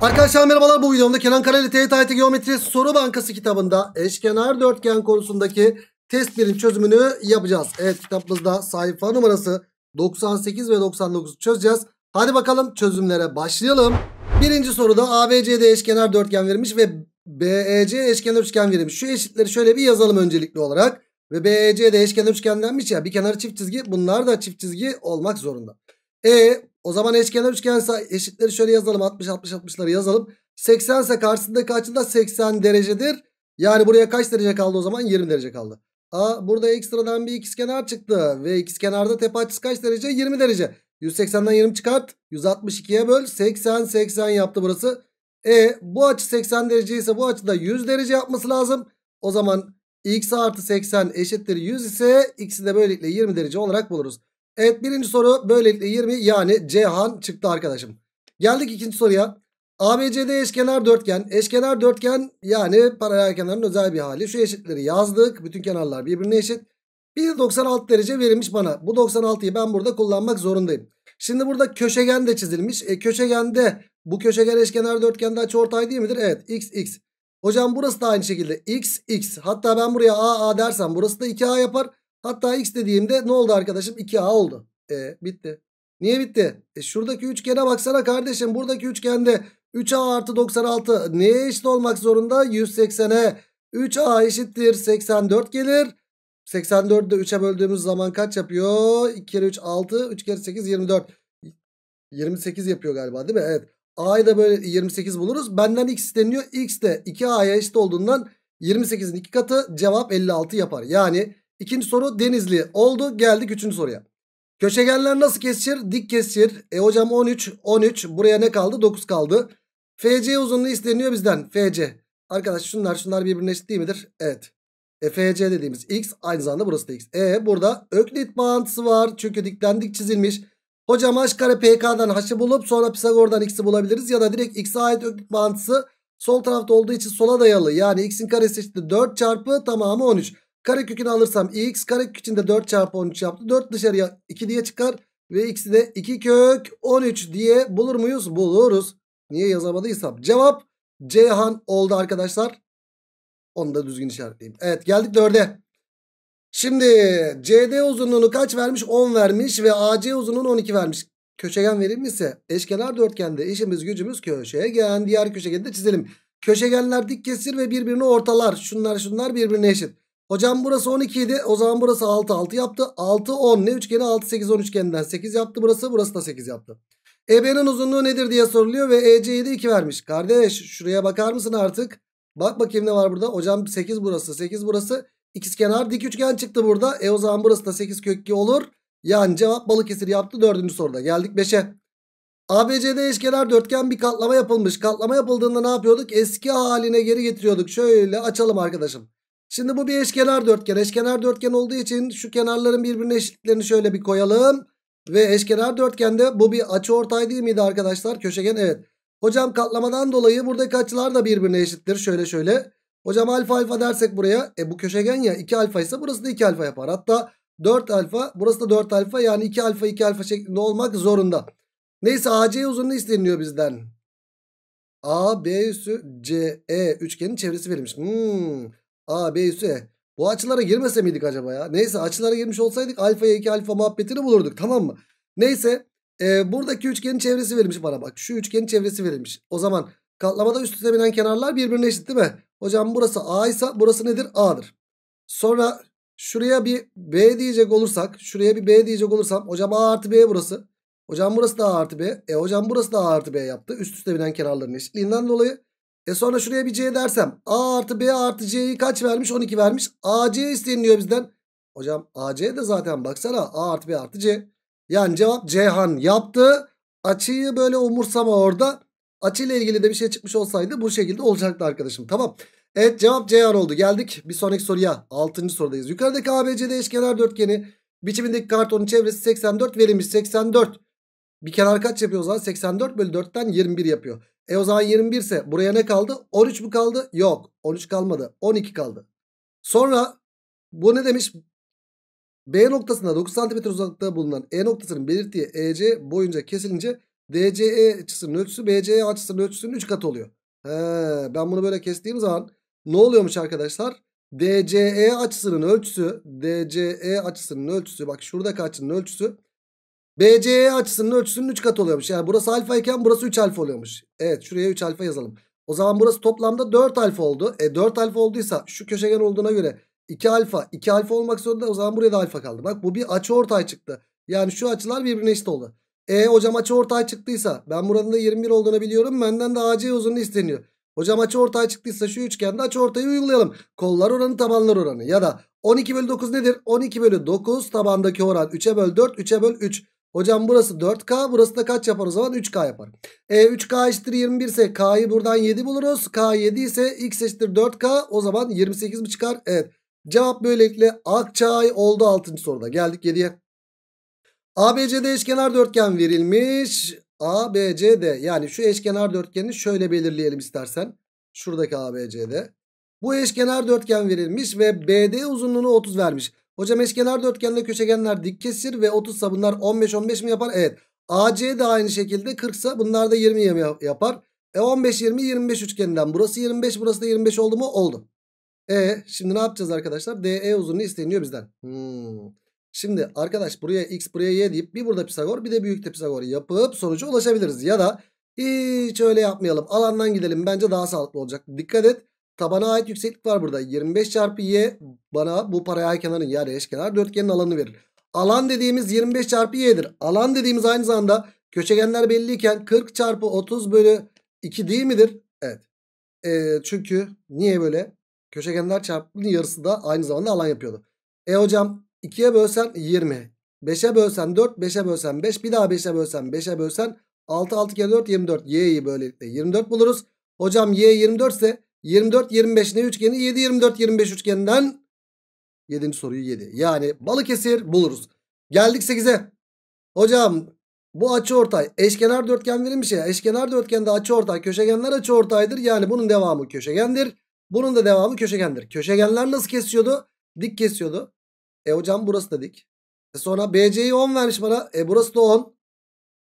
Arkadaşlar merhabalar bu videomda Kenan Karali TYT Geometri Soru Bankası kitabında eşkenar dörtgen konusundaki test birin çözümünü yapacağız. Evet kitabımızda sayfa numarası 98 ve 99 çözeceğiz. Hadi bakalım çözümlere başlayalım. Birinci soruda ABCD eşkenar dörtgen verilmiş ve BEC eşkenar üçgen verilmiş. Şu eşitleri şöyle bir yazalım öncelikli olarak. Ve BEC de eşkenar üçgenlenmiş ya bir kenarı çift çizgi bunlar da çift çizgi olmak zorunda. E o zaman eşkenar üçgense eşitleri şöyle yazalım. 60 60 60'ları yazalım. 80 ise karşısındaki açı da 80 derecedir. Yani buraya kaç derece kaldı o zaman? 20 derece kaldı. Aa burada ekstradan bir ikizkenar çıktı ve ikizkenarda tepe açısı kaç derece? 20 derece. 180'den 20 çıkart. 162'ye böl. 80 80 yaptı burası. E bu açı 80 derece ise bu açıda 100 derece yapması lazım. O zaman x artı 80 eşittir 100 ise x'i de böylelikle 20 derece olarak buluruz. Evet birinci soru böylelikle 20 yani Cihan çıktı arkadaşım. Geldik ikinci soruya. ABCD eşkenar dörtgen. Eşkenar dörtgen yani paralel kenarın özel bir hali. Şu eşitleri yazdık. Bütün kenarlar birbirine eşit. Bir 96 derece verilmiş bana. Bu 96'yı ben burada kullanmak zorundayım. Şimdi burada köşegen de çizilmiş. E, köşegende bu köşegen eşkenar dörtgen dörtgende açıortay değil midir? Evet x x. Hocam burası da aynı şekilde x x. Hatta ben buraya a a dersem burası da 2a yapar. Hatta x dediğimde ne oldu arkadaşım? 2a oldu. E bitti. Niye bitti? E şuradaki üçgene baksana kardeşim. Buradaki üçgende 3a artı 96 neye eşit olmak zorunda? 180'e. 3a eşittir 84 gelir. 84'ü 3'e böldüğümüz zaman kaç yapıyor? 2 kere 3 6, 3 kere 8 24. 28 yapıyor galiba değil mi? Evet. A'yı da böyle 28 buluruz. Benden x isteniyor. X de 2A'ya eşit olduğundan 28'in 2 katı cevap 56 yapar. Yani İkinci soru Denizli oldu. Geldik üçüncü soruya. Köşegenler nasıl kesişir? Dik kesişir. E hocam 13, 13. Buraya ne kaldı? 9 kaldı. FC uzunluğu isteniyor bizden. FC. Arkadaş şunlar şunlar birbirine eşit değil midir? Evet. E, FC dediğimiz x aynı zamanda burası da x. E burada öklit bağıntısı var. Çünkü dikten dik çizilmiş. Hocam h kare pk'dan h'ı bulup sonra Pisagor'dan x'i bulabiliriz. Ya da direkt x'e ait öklit bağıntısı sol tarafta olduğu için sola dayalı. Yani x'in karesi eşittir 4 çarpı tamamı 13. Karekökünü alırsam x karekök içinde 4 çarpı 13 yaptı. 4 dışarıya 2 diye çıkar. Ve x'i de 2 kök 13 diye bulur muyuz? Buluruz. Niye yazamadıysam. Cevap Ceyhan oldu arkadaşlar. Onu da düzgün işaretleyeyim. Evet geldik 4'e. Şimdi CD uzunluğunu kaç vermiş? 10 vermiş ve AC uzunluğunu 12 vermiş. Köşegen verilmişse eşkenar dörtgende işimiz gücümüz köşegen. Diğer köşegeni de çizelim. Köşegenler dik kesir ve birbirini ortalar. Şunlar şunlar birbirine eşit. Hocam burası 12 idi. O zaman burası 6 6 yaptı. 6 10 ne üçgeni 6 8 10 üçgeninden 8 yaptı. Burası burası da 8 yaptı. EB'nin uzunluğu nedir diye soruluyor ve EC'ye de 2 vermiş. Kardeş şuraya bakar mısın artık? Bak bakayım ne var burada. Hocam 8 burası 8 burası. İkizkenar dik üçgen çıktı burada. E o zaman burası da 8 kök kökü olur. Yani cevap Balıkesir yaptı dördüncü soruda. Geldik 5'e. ABCD eşkenar dörtgen bir katlama yapılmış. Katlama yapıldığında ne yapıyorduk? Eski haline geri getiriyorduk. Şöyle açalım arkadaşım. Şimdi bu bir eşkenar dörtgen. Eşkenar dörtgen olduğu için şu kenarların birbirine eşitliklerini şöyle bir koyalım. Ve eşkenar dörtgende bu bir açı ortay değil miydi arkadaşlar? Köşegen evet. Hocam katlamadan dolayı buradaki açılar da birbirine eşittir. Şöyle şöyle. Hocam alfa alfa dersek buraya. E bu köşegen ya 2 alfa ise burası da 2 alfa yapar. Hatta 4 alfa burası da 4 alfa yani 2 alfa 2 alfa şeklinde olmak zorunda. Neyse AC uzunluğu isteniliyor bizden. A, B üssü C, E üçgenin çevresi verilmiş. Hmm. A, B üssü Bu açılara girmese miydik acaba ya? Neyse açılara girmiş olsaydık alfaya 2 alfa muhabbetini bulurduk tamam mı? Neyse e, buradaki üçgenin çevresi verilmiş bana bak. Şu üçgenin çevresi verilmiş. O zaman katlamada üst üste binen kenarlar birbirine eşit değil mi? Hocam burası A ise burası nedir? A'dır. Sonra şuraya bir B diyecek olursak şuraya bir B diyecek olursam hocam A artı B burası. Hocam burası da A artı B. E hocam burası da A artı B yaptı. Üst üste binen kenarların eşitliğinden dolayı. E sonra şuraya bir C dersem A artı B artı C'yi kaç vermiş? 12 vermiş. AC isteniliyor bizden. Hocam AC de zaten baksana A artı B artı C. Yani cevap Cihan yaptı. Açıyı böyle umursama orada. Açıyla ilgili de bir şey çıkmış olsaydı bu şekilde olacaktı arkadaşım. Tamam. Evet cevap Cihan oldu. Geldik bir sonraki soruya. 6. sorudayız. Yukarıdaki ABCD eşkenar dörtgeni biçimindeki kartonun çevresi 84 verilmiş. 84. Bir kenar kaç yapıyor o zaman? 84 bölü 4'ten 21 yapıyor. E o zaman 21 ise buraya ne kaldı? 13 mü kaldı? Yok. 13 kalmadı. 12 kaldı. Sonra bu ne demiş? B noktasında 9 cm uzaklıkta bulunan E noktasının belirttiği EC boyunca kesilince DCE açısının ölçüsü BCE açısının ölçüsünün 3 katı oluyor. He, ben bunu böyle kestiğim zaman ne oluyormuş arkadaşlar? DCE açısının ölçüsü DCE açısının ölçüsü bak şurada açının ölçüsü BCE açısının ölçüsünün 3 katı oluyormuş. Yani burası alfa iken burası 3 alfa oluyormuş. Evet şuraya 3 alfa yazalım. O zaman burası toplamda 4 alfa oldu. E 4 alfa olduysa şu köşegen olduğuna göre 2 alfa 2 alfa olmak zorunda. O zaman buraya da alfa kaldı. Bak bu bir açı ortay çıktı. Yani şu açılar birbirine eşit oldu. E hocam açı ortay çıktıysa ben buranın da 21 olduğunu biliyorum. Benden de AC e uzunluğu isteniyor. Hocam açı ortay çıktıysa şu üçgende açı ortayı uygulayalım. Kollar oranı tabanlar oranı ya da 12 bölü 9 nedir? 12 bölü 9 tabandaki oran 3'e bölü 4 3'e bölü 3. Hocam burası 4K. Burası da kaç yapar o zaman? 3K yapar. E 3K eşittir 21 ise K'yı buradan 7 buluruz. K 7 ise X eşittir 4K. O zaman 28 mi çıkar? Evet. Cevap böylelikle Akçay oldu 6. soruda. Geldik 7'ye. ABCD eşkenar dörtgen verilmiş. ABCD yani şu eşkenar dörtgeni şöyle belirleyelim istersen. Şuradaki ABCD. Bu eşkenar dörtgen verilmiş ve BD uzunluğunu 30 vermiş. Hocam eşkenar dörtgenle köşegenler dik kesir ve 30 sa bunlar 15-15 mi yapar? Evet. AC de aynı şekilde 40 sa bunlar da 20 yapar. E 15-20-25 üçgeninden burası 25 burası da 25 oldu mu? Oldu. E şimdi ne yapacağız arkadaşlar? DE uzunluğu isteniyor bizden. Hmm. Şimdi arkadaş buraya x buraya y deyip bir burada Pisagor bir de büyükte Pisagor yapıp sonuca ulaşabiliriz. Ya da hiç öyle yapmayalım. Alandan gidelim bence daha sağlıklı olacak. Dikkat et. Tabana ait yükseklik var burada. 25 çarpı y bana bu paraya kenarın yani eşkenar dörtgenin alanını verir. Alan dediğimiz 25 çarpı y'dir. Alan dediğimiz aynı zamanda köşegenler belliyken 40 çarpı 30 bölü 2 değil midir? Evet. E, çünkü niye böyle? Köşegenler çarpımının yarısı da aynı zamanda alan yapıyordu. E hocam 2'ye bölsen 20. 5'e bölsen 4, 5'e bölsen 5, bir daha 5'e bölsen 5'e bölsen 6, 6 kere 4, 24. Y'yi böylelikle 24 buluruz. Hocam Y 24 ise 24, 25 ne üçgeni? 7, 24, 25 üçgeninden 7. soruyu yedi. Yani Balıkesir buluruz. Geldik sekize. Hocam bu açı ortay eşkenar dörtgen verilmiş ya. Eşkenar dörtgende açı ortay köşegenler açı ortaydır. Yani bunun devamı köşegendir. Bunun da devamı köşegendir. Köşegenler nasıl kesiyordu? Dik kesiyordu. E hocam burası da dik. E sonra BC'yi 10 vermiş bana. E burası da 10.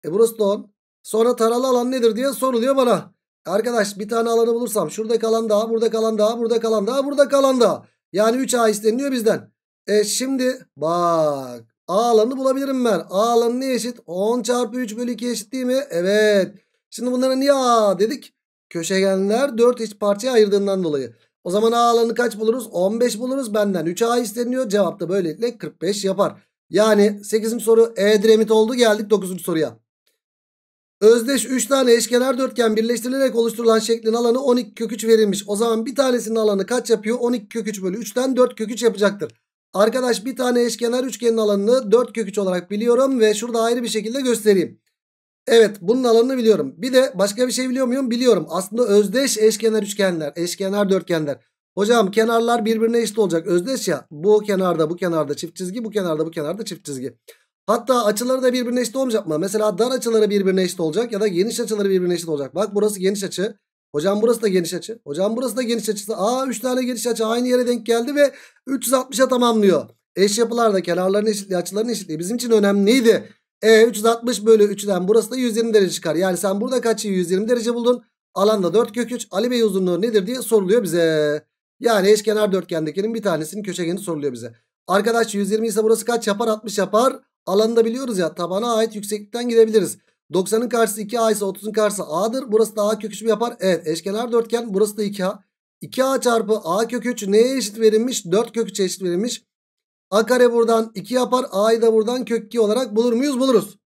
E burası da 10. Sonra taralı alan nedir diye soruluyor bana. Arkadaş bir tane alanı bulursam şurada kalan daha, burada kalan daha, burada kalan daha, burada kalan daha. Yani 3A isteniyor bizden. E şimdi bak A alanını bulabilirim ben. A alanı ne eşit? 10 çarpı 3 bölü 2 eşit değil mi? Evet. Şimdi bunlara niye A dedik? Köşegenler 4 eşit parçaya ayırdığından dolayı. O zaman A alanı kaç buluruz? 15 buluruz benden. 3A isteniyor. Cevap da böylelikle 45 yapar. Yani 8. soru E diremit oldu. Geldik 9. soruya. Özdeş 3 tane eşkenar dörtgen birleştirilerek oluşturulan şeklin alanı 12 köküç verilmiş. O zaman bir tanesinin alanı kaç yapıyor? 12 köküç bölü 3'ten 4 köküç yapacaktır. Arkadaş bir tane eşkenar üçgenin alanını 4 köküç olarak biliyorum ve şurada ayrı bir şekilde göstereyim. Evet bunun alanını biliyorum. Bir de başka bir şey biliyor muyum? Biliyorum. Aslında özdeş eşkenar üçgenler, eşkenar dörtgenler. Hocam kenarlar birbirine eşit olacak. Özdeş ya bu kenarda bu kenarda çift çizgi, bu kenarda bu kenarda çift çizgi. Hatta açıları da birbirine eşit olmayacak mı? Mesela dar açıları birbirine eşit olacak ya da geniş açıları birbirine eşit olacak. Bak burası geniş açı. Hocam burası da geniş açı. Hocam burası da geniş açısı. Aa 3 tane geniş açı aynı yere denk geldi ve 360'a tamamlıyor. Eş yapılarda kenarların eşitliği açıların eşitliği bizim için önemliydi. E 360 bölü 3'den burası da 120 derece çıkar. Yani sen burada kaçı 120 derece buldun? Alanda 4 kök 3. Ali Bey uzunluğu nedir diye soruluyor bize. Yani eşkenar dörtgendekinin bir tanesinin köşegeni soruluyor bize. Arkadaş 120 ise burası kaç yapar? 60 yapar. Alanı da biliyoruz ya tabana ait yükseklikten gidebiliriz. 90'ın karşısı 2A ise 30'un karşısı A'dır. Burası da A köküçümü yapar. Evet eşkenar dörtgen burası da 2A. 2A çarpı A kök 3 neye eşit verilmiş? 4 kök eşit verilmiş. A kare buradan 2 yapar. A'yı da buradan kök 2 olarak bulur muyuz? Buluruz.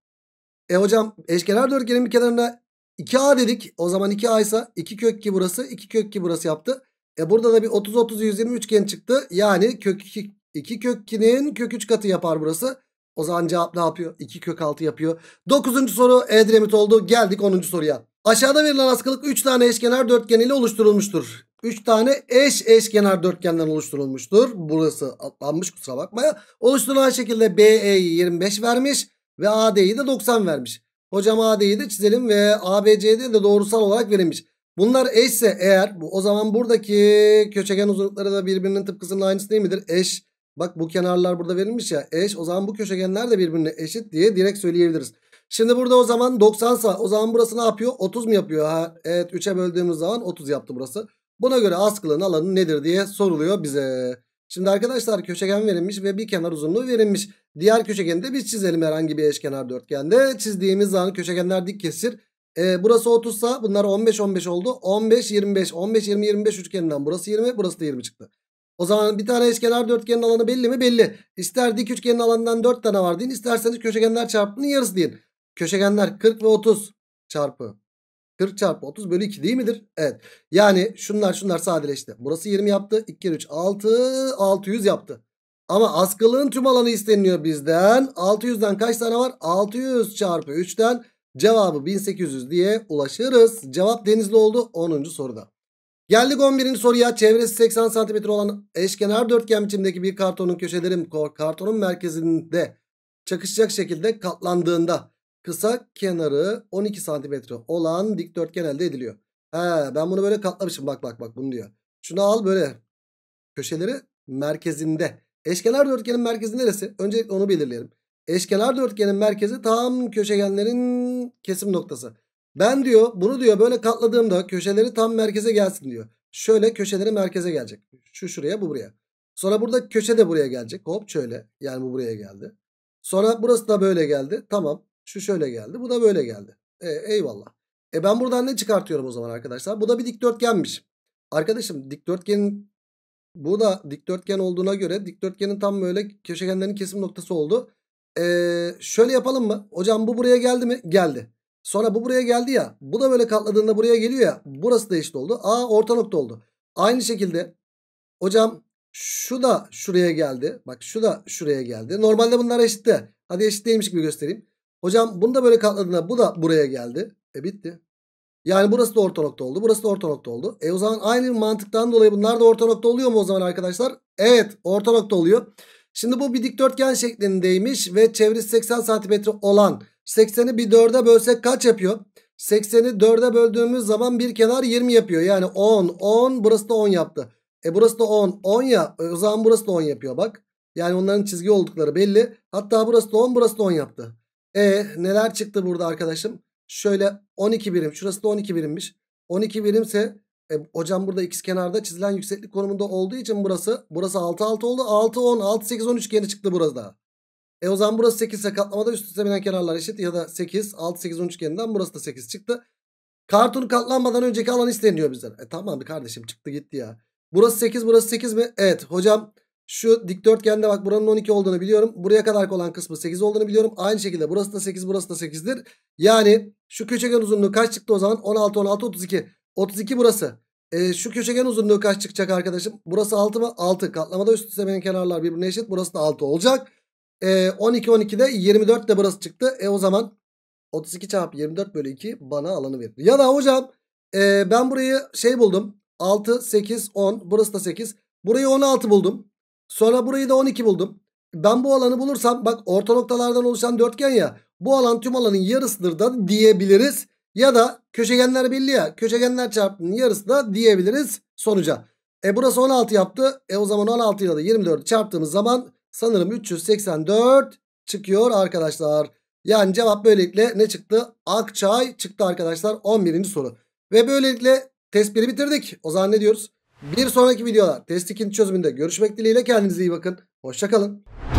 E hocam eşkenar dörtgenin bir kenarında 2A dedik. O zaman 2A ise 2 kök 2 burası. 2 kök 2 burası yaptı. E burada da bir 30 30 120 üçgen çıktı. Yani kök 2, 2 kök 2'nin kök 3 katı yapar burası. O zaman cevap ne yapıyor? 2 kök 6 yapıyor. 9. soru Edremit oldu. Geldik 10. soruya. Aşağıda verilen askılık 3 tane eşkenar dörtgen ile oluşturulmuştur. 3 tane eş eşkenar dörtgenden oluşturulmuştur. Burası atlanmış kusura bakmaya. Oluşturulan şekilde BE'yi 25 vermiş ve AD'yi de 90 vermiş. Hocam AD'yi de çizelim ve ABC'de de doğrusal olarak verilmiş. Bunlar eşse eğer o zaman buradaki köşegen uzunlukları da birbirinin tıpkısının aynısı değil midir? Eş Bak bu kenarlar burada verilmiş ya eş. O zaman bu köşegenler de birbirine eşit diye direkt söyleyebiliriz. Şimdi burada o zaman 90 sa o zaman burası ne yapıyor? 30 mu yapıyor? Ha, evet 3'e böldüğümüz zaman 30 yaptı burası. Buna göre askılın alanı nedir diye soruluyor bize. Şimdi arkadaşlar köşegen verilmiş ve bir kenar uzunluğu verilmiş. Diğer köşegeni de biz çizelim herhangi bir eşkenar dörtgende. Çizdiğimiz zaman köşegenler dik kesir. Ee, burası 30 sa bunlar 15-15 oldu. 15-25 15-20-25 üçgeninden burası 20 burası da 20 çıktı. O zaman bir tane eşkenar dörtgenin alanı belli mi? Belli. İster dik üçgenin alanından 4 tane var deyin. İsterseniz köşegenler çarpımının yarısı deyin. Köşegenler 40 ve 30 çarpı 40 çarpı 30 bölü 2 değil midir? Evet. Yani şunlar şunlar sadeleşti. Burası 20 yaptı. 2 kere 3 6. 600 yaptı. Ama askılığın tüm alanı isteniliyor bizden. 600'den kaç tane var? 600 çarpı 3'ten cevabı 1800 diye ulaşırız. Cevap denizli oldu 10. soruda. Geldik 11. soruya. Çevresi 80 cm olan eşkenar dörtgen biçimdeki bir kartonun köşelerin kartonun merkezinde çakışacak şekilde katlandığında kısa kenarı 12 cm olan dikdörtgen elde ediliyor. He, ben bunu böyle katlamışım. Bak bak bak bunu diyor. Şunu al böyle köşeleri merkezinde. Eşkenar dörtgenin merkezi neresi? Öncelikle onu belirleyelim. Eşkenar dörtgenin merkezi tam köşegenlerin kesim noktası. Ben diyor bunu diyor böyle katladığımda köşeleri tam merkeze gelsin diyor. Şöyle köşeleri merkeze gelecek. Şu şuraya bu buraya. Sonra burada köşe de buraya gelecek. Hop şöyle. Yani bu buraya geldi. Sonra burası da böyle geldi. Tamam. Şu şöyle geldi. Bu da böyle geldi. E, eyvallah. E ben buradan ne çıkartıyorum o zaman arkadaşlar? Bu da bir dikdörtgenmiş. Arkadaşım dikdörtgenin bu da dikdörtgen olduğuna göre dikdörtgenin tam böyle köşegenlerin kesim noktası oldu. Ee, şöyle yapalım mı? Hocam bu buraya geldi mi? Geldi. Sonra bu buraya geldi ya. Bu da böyle katladığında buraya geliyor ya. Burası da eşit oldu. Aa, orta nokta oldu. Aynı şekilde hocam şu da şuraya geldi. Bak şu da şuraya geldi. Normalde bunlar eşitti. Hadi eşit değilmiş gibi göstereyim. Hocam bunu da böyle katladığında bu da buraya geldi. E bitti. Yani burası da orta nokta oldu. Burası da orta nokta oldu. E o zaman aynı mantıktan dolayı bunlar da orta nokta oluyor mu o zaman arkadaşlar? Evet orta nokta oluyor. Şimdi bu bir dikdörtgen şeklindeymiş ve çevresi 80 santimetre olan 80'i bir 4'e bölsek kaç yapıyor? 80'i 4'e böldüğümüz zaman bir kenar 20 yapıyor. Yani 10, 10 burası da 10 yaptı. E burası da 10, 10 ya. E, o zaman burası da 10 yapıyor bak. Yani onların çizgi oldukları belli. Hatta burası da 10, burası da 10 yaptı. E neler çıktı burada arkadaşım? Şöyle 12 birim. Şurası da 12 birimmiş. 12 birimse e, hocam burada x kenarda çizilen yükseklik konumunda olduğu için burası burası 6 6 oldu. 6 10 6 8 13 geri çıktı burada. E o zaman burası 8 ise katlamada üst üste binen kenarlar eşit ya da 8 6 8 13 kendinden burası da 8 çıktı. Kartun katlanmadan önceki alan isteniyor bizden. E tamam kardeşim çıktı gitti ya. Burası 8 burası 8 mi? Evet hocam şu dikdörtgende bak buranın 12 olduğunu biliyorum. Buraya kadar olan kısmı 8 olduğunu biliyorum. Aynı şekilde burası da 8 burası da 8'dir. Yani şu köşegen uzunluğu kaç çıktı o zaman? 16 16 32. 32 burası. E, şu köşegen uzunluğu kaç çıkacak arkadaşım? Burası 6 mı? 6. Katlamada üst üste benim kenarlar birbirine eşit. Burası da 6 olacak. E, 12 12'de 24 de burası çıktı. E o zaman 32 çarpı 24 bölü 2 bana alanı verir. Ya da hocam e, ben burayı şey buldum. 6, 8, 10. Burası da 8. Burayı 16 buldum. Sonra burayı da 12 buldum. Ben bu alanı bulursam bak orta noktalardan oluşan dörtgen ya. Bu alan tüm alanın yarısıdır da diyebiliriz. Ya da köşegenler belli ya. Köşegenler çarpımının yarısı da diyebiliriz sonuca. E burası 16 yaptı. E o zaman 16 ile de 24'ü çarptığımız zaman sanırım 384 çıkıyor arkadaşlar. Yani cevap böylelikle ne çıktı? Akçay çıktı arkadaşlar 11. soru. Ve böylelikle test 1'i bitirdik. O zaman ne diyoruz? Bir sonraki videoda test 2'nin çözümünde görüşmek dileğiyle kendinize iyi bakın. Hoşçakalın.